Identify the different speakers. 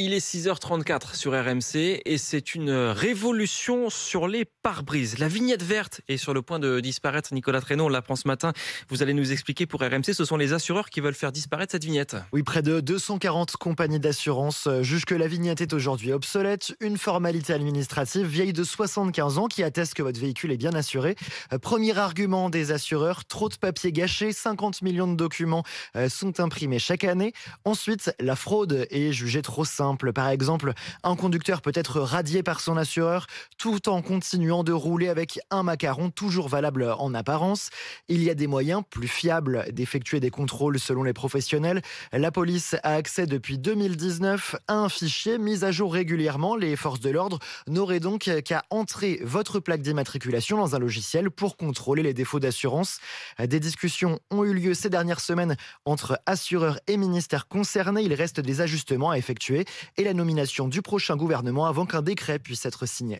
Speaker 1: Il est 6h34 sur RMC et c'est une révolution sur les pare-brises. La vignette verte est sur le point de disparaître. Nicolas Traîneau, on l'apprend ce matin. Vous allez nous expliquer pour RMC, ce sont les assureurs qui veulent faire disparaître cette vignette.
Speaker 2: Oui, près de 240 compagnies d'assurance jugent que la vignette est aujourd'hui obsolète, une formalité administrative vieille de 75 ans qui atteste que votre véhicule est bien assuré. Euh, premier argument des assureurs, trop de papiers gâchés, 50 millions de documents euh, sont imprimés chaque année. Ensuite, la fraude est jugée trop simple par exemple, un conducteur peut être radié par son assureur tout en continuant de rouler avec un macaron toujours valable en apparence. Il y a des moyens plus fiables d'effectuer des contrôles selon les professionnels. La police a accès depuis 2019 à un fichier mis à jour régulièrement. Les forces de l'ordre n'auraient donc qu'à entrer votre plaque d'immatriculation dans un logiciel pour contrôler les défauts d'assurance. Des discussions ont eu lieu ces dernières semaines entre assureurs et ministères concernés. Il reste des ajustements à effectuer et la nomination du prochain gouvernement avant qu'un décret puisse être signé.